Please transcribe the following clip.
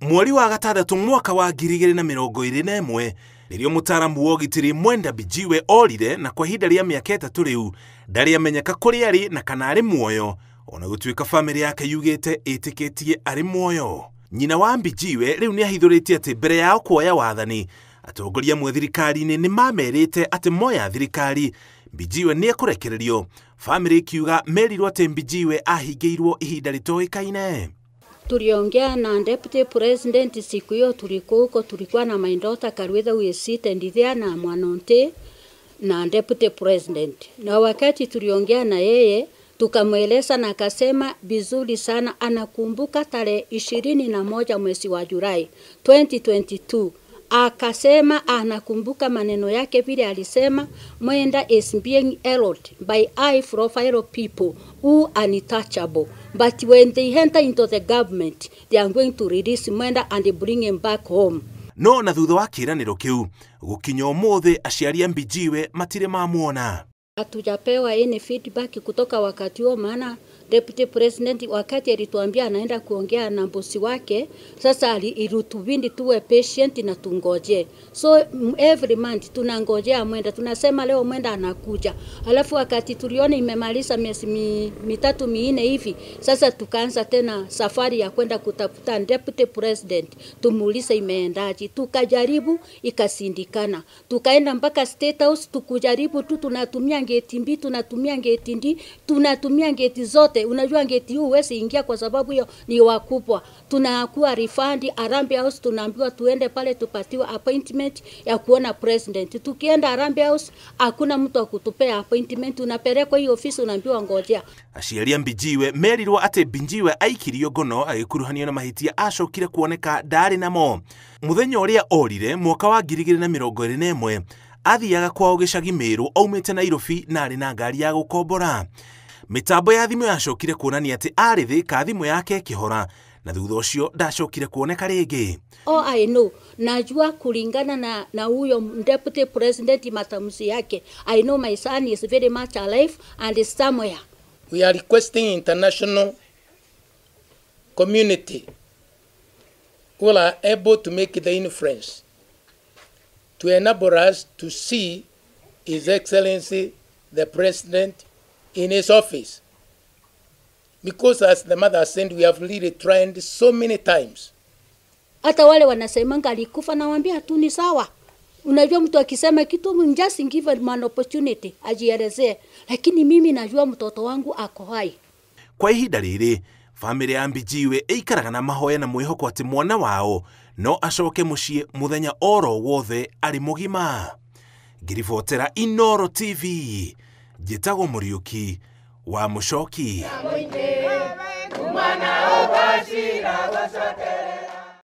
mweri wa gatandatu mwaka wa ngiri na mĩrongo na nĩrĩo mũtaaramu wa ũgitĩri mwenda bijiwe orire na kwa ihinda rĩa mĩaka ĩtatũ rĩu ndarĩ amenyeka kũrĩ arĩ na kana arĩ muoyo ona gũtuĩka bamĩrĩ yake yugĩte ĩtĩkĩtie arĩ muoyo nyina wa mbijiwe rĩu nĩ ahithũrĩtie atĩ mbere yao kuoya wathani atongoria mwe thirikari-inĩ nĩ mamerĩte atĩ moya thirikari mbijiwe nĩ ekũrekererio bamĩrĩ ĩkiuga merirũo atĩ mbijiwe ahingĩirwo ihinda rĩtoĩkaine tuliongea na deputy president siku hiyo tuliko huko, tulikuwa na maindota daughter Karwitha Wesit na Mwanonte na deputy president, na wakati tuliongea na yeye tukamweleza na akasema vizuri sana, anakumbuka tarehe ishirini na moja mwezi wa Julai 2022 akasema anakumbuka maneno yake vile alisema, mwenda is being held by high profile people who are untouchable but when they enter into the government they are going to release mwenda and bring him back home no na thutha wa kiranero kiu gukinya umuthi aciari mbijiwe matire mamuona hatujapewa any feedback kutoka wakati huo maana deputy president wakati alituambia anaenda kuongea na mbosi wake, sasa ilitubindi tuwe patient na tungoje. So every month tunangojea mwenda, tunasema leo mwenda anakuja, alafu wakati tuliona imemaliza miezi mi, mitatu minne hivi, sasa tukaanza tena safari ya kwenda kutafuta deputy president, tumuulize imeendaje. Tukajaribu ikasindikana, tukaenda mpaka State House tukujaribu tu, tunatumia ngeti mbili, tunatumia ngeti ndi, tunatumia ngeti zote yote. Unajua ngeti huu huwezi ingia kwa sababu hiyo ni wakubwa. Tunakuwa rifandi arambi House, tunaambiwa tuende pale tupatiwe appointment ya kuona president. Tukienda arambi House hakuna mtu akutupea appointment, unapelekwa hiyo ofisi unaambiwa ngojea. Aciari Mbijiwe merirwo ati Mbijiwe aikirio ngono agikuruhanio na mahitia acokire kuoneka ndari namo muthenya uria orire mwaka wa ngiri na mirongo iri na imwe athiaga kwao gicagi miru aumite nairobi na arĩ na ngari ya gũkombora mĩtambo ya thimũ yacokire kuonania atĩ arĩ thĩ ka thimũ yake ĩkĩhora na thutha ũcio ndacokire kuoneka rĩngĩ oh, I know najua kulingana na, na huyo deputy president matamusi yake I know my son is very much alive and is somewhere we are requesting international community who are able to make the inference to enable us to see His Excellency the President in his office. Because as the mother said, we have really tried so many times. Hata wale wanasemanga alikufa, nawaambia hatu ni sawa. Unajua, mtu akisema kitu just given an opportunity ajielezee, lakini mimi najua mtoto wangu ako hai. Kwa ihinda rĩrĩ bamĩrĩ ya Mbijiwe ĩikaraga na mahoya na mwĩhoko atĩ mwana wao no acoke mũciĩ mũthenya oro wothe arĩ mũgima. ngiribotera Inoro TV njĩtagwo mũriũki wa mũcoki umwana ũgacira gũcokera